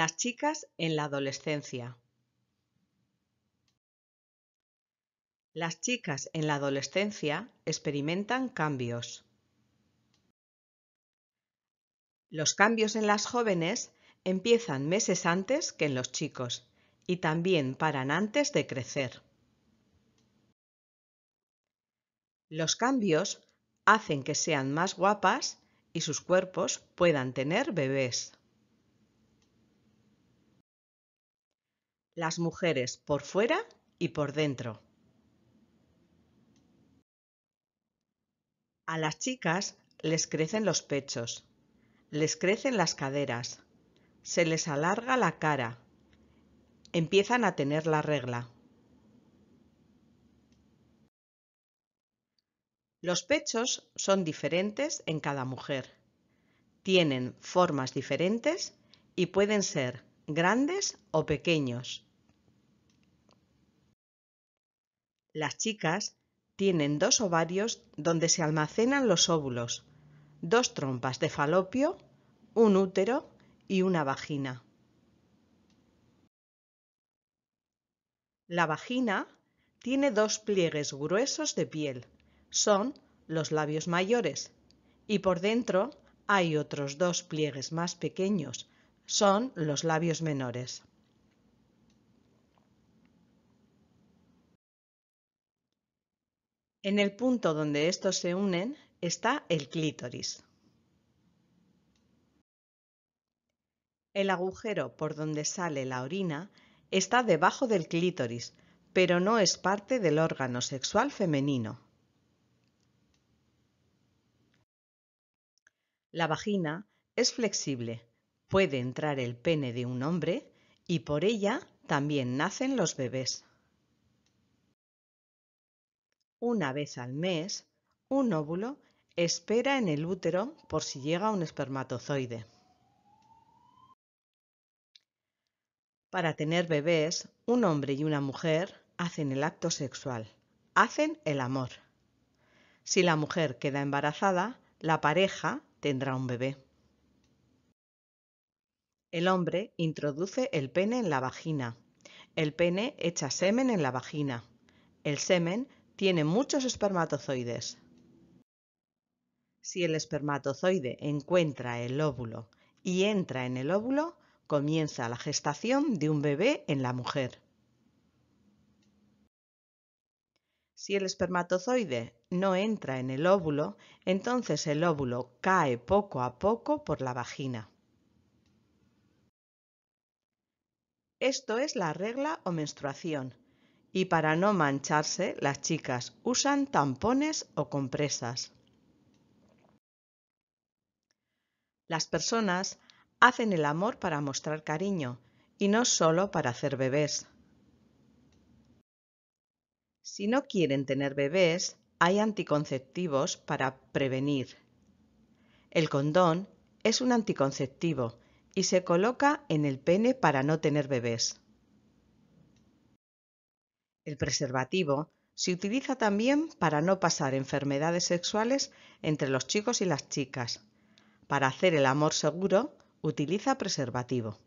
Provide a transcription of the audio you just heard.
Las chicas en la adolescencia. Las chicas en la adolescencia experimentan cambios. Los cambios en las jóvenes empiezan meses antes que en los chicos y también paran antes de crecer. Los cambios hacen que sean más guapas y sus cuerpos puedan tener bebés. las mujeres por fuera y por dentro. A las chicas les crecen los pechos, les crecen las caderas, se les alarga la cara, empiezan a tener la regla. Los pechos son diferentes en cada mujer. Tienen formas diferentes y pueden ser grandes o pequeños. Las chicas tienen dos ovarios donde se almacenan los óvulos, dos trompas de falopio, un útero y una vagina. La vagina tiene dos pliegues gruesos de piel, son los labios mayores, y por dentro hay otros dos pliegues más pequeños, son los labios menores. En el punto donde estos se unen está el clítoris. El agujero por donde sale la orina está debajo del clítoris, pero no es parte del órgano sexual femenino. La vagina es flexible puede entrar el pene de un hombre y por ella también nacen los bebés. Una vez al mes, un óvulo espera en el útero por si llega un espermatozoide. Para tener bebés, un hombre y una mujer hacen el acto sexual, hacen el amor. Si la mujer queda embarazada, la pareja tendrá un bebé. El hombre introduce el pene en la vagina. El pene echa semen en la vagina. El semen tiene muchos espermatozoides. Si el espermatozoide encuentra el óvulo y entra en el óvulo, comienza la gestación de un bebé en la mujer. Si el espermatozoide no entra en el óvulo, entonces el óvulo cae poco a poco por la vagina. Esto es la regla o menstruación. Y para no mancharse, las chicas usan tampones o compresas. Las personas hacen el amor para mostrar cariño y no solo para hacer bebés. Si no quieren tener bebés, hay anticonceptivos para prevenir. El condón es un anticonceptivo y se coloca en el pene para no tener bebés. El preservativo se utiliza también para no pasar enfermedades sexuales entre los chicos y las chicas. Para hacer el amor seguro, utiliza preservativo.